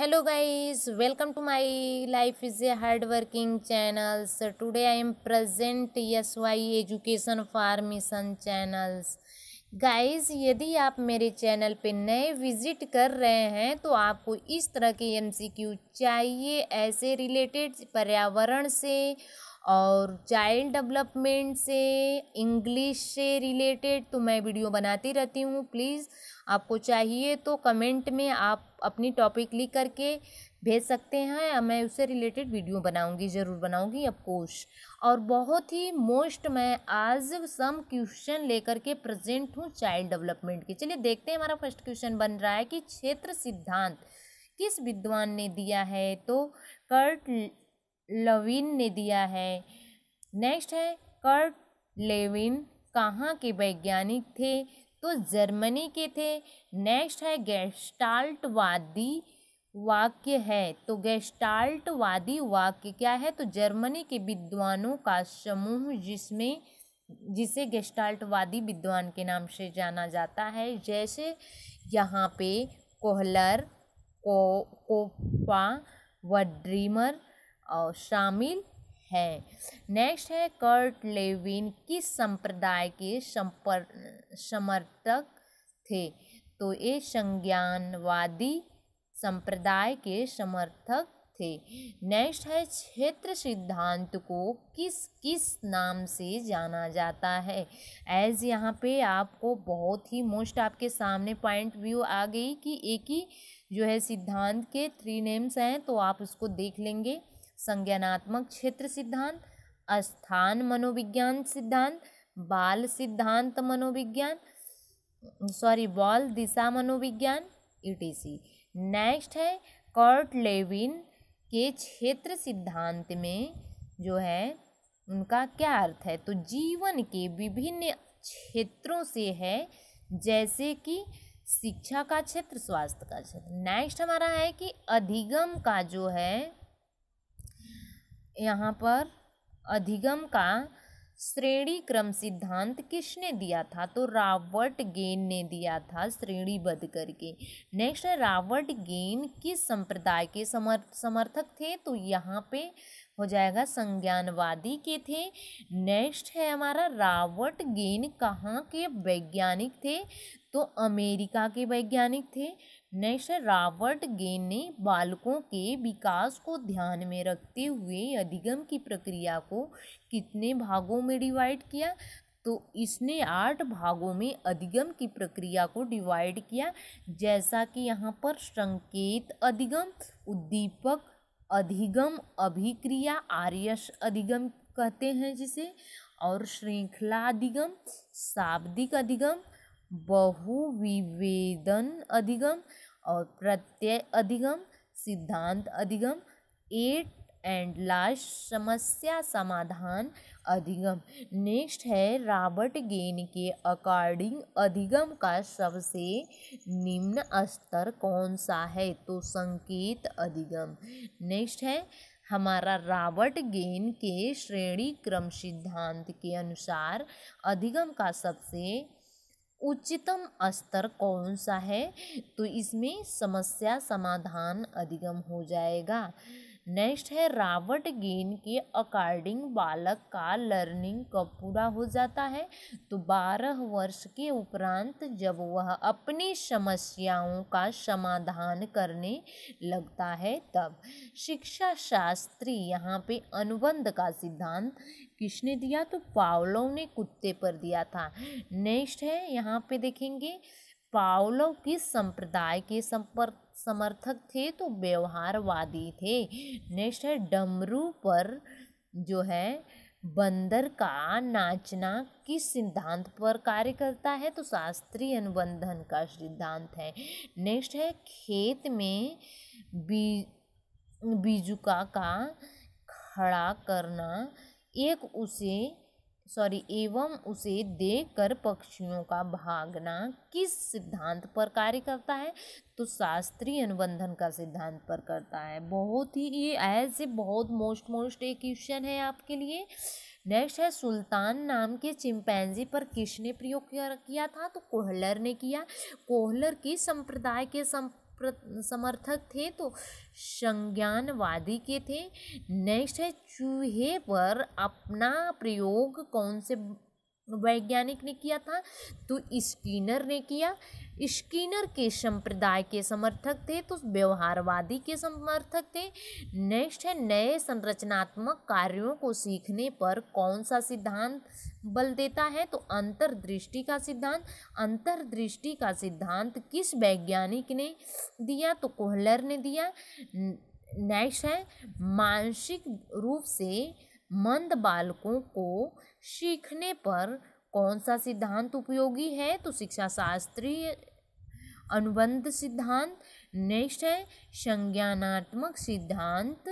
hello guys welcome to my life is a hard working channels today I am present yes Y education for mission channels guys यदि आप मेरे channel पे नए visit कर रहे हैं तो आपको इस तरह के एमसीक्यू चाहिए ऐसे रिलेटेड पर्यावरण से और चाइल्ड डेवलपमेंट से इंग्लिश से रिलेटेड तो मैं वीडियो बनाती रहती हूँ प्लीज़ आपको चाहिए तो कमेंट में आप अपनी टॉपिक लिख करके भेज सकते हैं या मैं उससे रिलेटेड वीडियो बनाऊंगी ज़रूर बनाऊंगी कोर्स और बहुत ही मोस्ट मैं आज सम क्वेश्चन लेकर के प्रेजेंट हूँ चाइल्ड डेवलपमेंट के चलिए देखते हैं हमारा फर्स्ट क्वेश्चन बन रहा है कि क्षेत्र सिद्धांत किस विद्वान ने दिया है तो कर्ट लविन ने दिया है नेक्स्ट है कर्ट लेविन कहाँ के वैज्ञानिक थे तो जर्मनी के थे नेक्स्ट है गैस्टाल्टवादी वाक्य है तो गेस्टाल्टवादी वाक्य क्या है तो जर्मनी के विद्वानों का समूह जिसमें जिसे गेस्टाल्टवादी विद्वान के नाम से जाना जाता है जैसे यहाँ पे कोहलर को कोपा व ड्रीमर और शामिल है नेक्स्ट है कर्ट लेविन किस संप्रदाय के संपर समर्थक थे तो ये संज्ञानवादी संप्रदाय के समर्थक थे नेक्स्ट है क्षेत्र सिद्धांत को किस किस नाम से जाना जाता है एज यहाँ पे आपको बहुत ही मोस्ट आपके सामने पॉइंट व्यू आ गई कि एक ही जो है सिद्धांत के थ्री नेम्स हैं तो आप उसको देख लेंगे संज्ञानात्मक क्षेत्र सिद्धांत स्थान मनोविज्ञान सिद्धांत बाल सिद्धांत मनोविज्ञान सॉरी बॉल दिशा मनोविज्ञान ई नेक्स्ट है कर्ट लेविन के क्षेत्र सिद्धांत में जो है उनका क्या अर्थ है तो जीवन के विभिन्न क्षेत्रों से है जैसे कि शिक्षा का क्षेत्र स्वास्थ्य का क्षेत्र नेक्स्ट हमारा है कि अधिगम का जो है यहाँ पर अधिगम का श्रेणी क्रम सिद्धांत किसने दिया था तो रॉबर्ट गेन ने दिया था श्रेणीबद्ध करके नेक्स्ट है रॉबर्ट गेन किस संप्रदाय के समर समर्थक थे तो यहाँ पे हो जाएगा संज्ञानवादी के थे नेक्स्ट है हमारा रॉबर्ट गेन कहाँ के वैज्ञानिक थे तो अमेरिका के वैज्ञानिक थे नेक्स्ट रॉबर्ट गेन ने बालकों के विकास को ध्यान में रखते हुए अधिगम की प्रक्रिया को कितने भागों में डिवाइड किया तो इसने आठ भागों में अधिगम की प्रक्रिया को डिवाइड किया जैसा कि यहाँ पर संकेत अधिगम उद्दीपक अधिगम अभिक्रिया आर्यश अधिगम कहते हैं जिसे और श्रृंखला अधिगम शाब्दिक अधिगम बहुविवेदन अधिगम और प्रत्यय अधिगम सिद्धांत अधिगम एट एंड लास्ट समस्या समाधान अधिगम नेक्स्ट है रॉबर्ट गेन के अकॉर्डिंग अधिगम का सबसे निम्न स्तर कौन सा है तो संकेत अधिगम नेक्स्ट है हमारा रॉबर्ट गेन के श्रेणी क्रम सिद्धांत के अनुसार अधिगम का सबसे उच्चतम स्तर कौन सा है तो इसमें समस्या समाधान अधिगम हो जाएगा नेक्स्ट है रावट गेन के अकॉर्डिंग बालक का लर्निंग कब पूरा हो जाता है तो बारह वर्ष के उपरांत जब वह अपनी समस्याओं का समाधान करने लगता है तब शिक्षा शास्त्री यहाँ पे अनुबंध का सिद्धांत किसने दिया तो पावलो ने कुत्ते पर दिया था नेक्स्ट है यहाँ पे देखेंगे पावलो किस संप्रदाय के संपर्क समर्थक थे तो व्यवहारवादी थे नेक्स्ट है डमरू पर जो है बंदर का नाचना किस सिद्धांत पर कार्य करता है तो शास्त्रीय अनुबंधन का सिद्धांत है नेक्स्ट है खेत में बी बीजुका का खड़ा करना एक उसे सॉरी एवं उसे देखकर पक्षियों का भागना किस सिद्धांत पर कार्य करता है तो शास्त्रीय अनुबंधन का सिद्धांत पर करता है बहुत ही ये ऐसे बहुत मोस्ट मोस्ट एक क्वेश्चन है आपके लिए नेक्स्ट है सुल्तान नाम के चिंपैंजी पर किसने प्रयोग किया था तो कोहलर ने किया कोहलर की संप्रदाय के सं समर्थक थे तो संज्ञानवादी के थे नेक्स्ट है चूहे पर अपना प्रयोग कौन से वैज्ञानिक ने किया था तो स्किनर ने किया स्कीनर के संप्रदाय के समर्थक थे तो व्यवहारवादी के समर्थक थे नेक्स्ट है नए संरचनात्मक कार्यों को सीखने पर कौन सा सिद्धांत बल देता है तो अंतर्दृष्टि का सिद्धांत अंतर्दृष्टि का सिद्धांत किस वैज्ञानिक ने दिया तो कोहलर ने दिया नेक्स्ट है मानसिक रूप से मंद बालकों को सीखने पर कौन सा सिद्धांत उपयोगी है तो शिक्षा शास्त्रीय अनुबंध सिद्धांत नेक्स्ट है संज्ञानात्मक सिद्धांत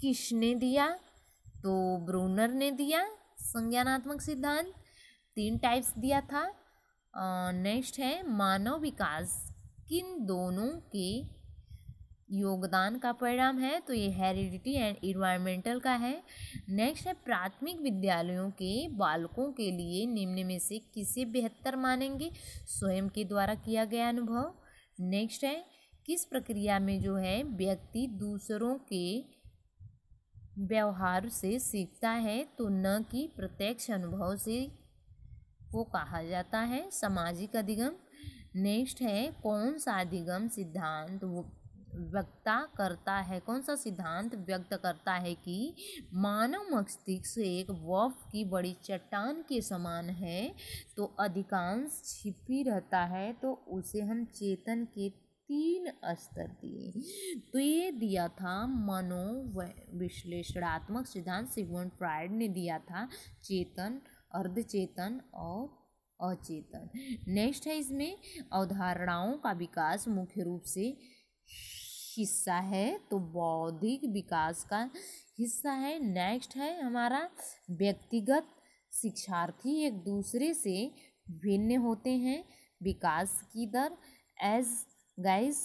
किसने दिया तो ब्रूनर ने दिया संज्ञानात्मक सिद्धांत तीन टाइप्स दिया था नेक्स्ट है मानव विकास किन दोनों के योगदान का परिणाम है तो ये हेरिडिटी एंड इन्वायरमेंटल का है नेक्स्ट है प्राथमिक विद्यालयों के बालकों के लिए निम्न में से किसे बेहतर मानेंगे स्वयं के द्वारा किया गया अनुभव नेक्स्ट है किस प्रक्रिया में जो है व्यक्ति दूसरों के व्यवहार से सीखता है तो न कि प्रत्यक्ष अनुभव से वो कहा जाता है सामाजिक अधिगम नेक्स्ट है कौन सा अधिगम सिद्धांत व्यक्ता करता है कौन सा सिद्धांत व्यक्त करता है कि मानव मस्तिष्क एक वफ की बड़ी चट्टान के समान है तो अधिकांश छिपी रहता है तो उसे हम चेतन के तीन स्तर दिए तो ये दिया था मनो विश्लेषणात्मक सिद्धांत सिगमंड प्राइड ने दिया था चेतन अर्धचेतन और अचेतन नेक्स्ट है इसमें अवधारणाओं का विकास मुख्य रूप से हिस्सा है तो बौद्धिक विकास का हिस्सा है नेक्स्ट है हमारा व्यक्तिगत शिक्षार्थी एक दूसरे से भिन्न होते हैं विकास की दर एज गाइस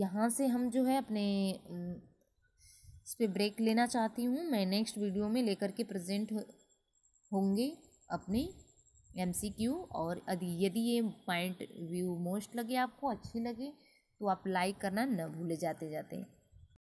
यहाँ से हम जो है अपने इस पर ब्रेक लेना चाहती हूँ मैं नेक्स्ट वीडियो में लेकर के प्रेजेंट होंगे अपने एमसीक्यू और यदि ये पॉइंट व्यू मोस्ट लगे आपको अच्छी लगे तो आप लाइक करना न भूले जाते जाते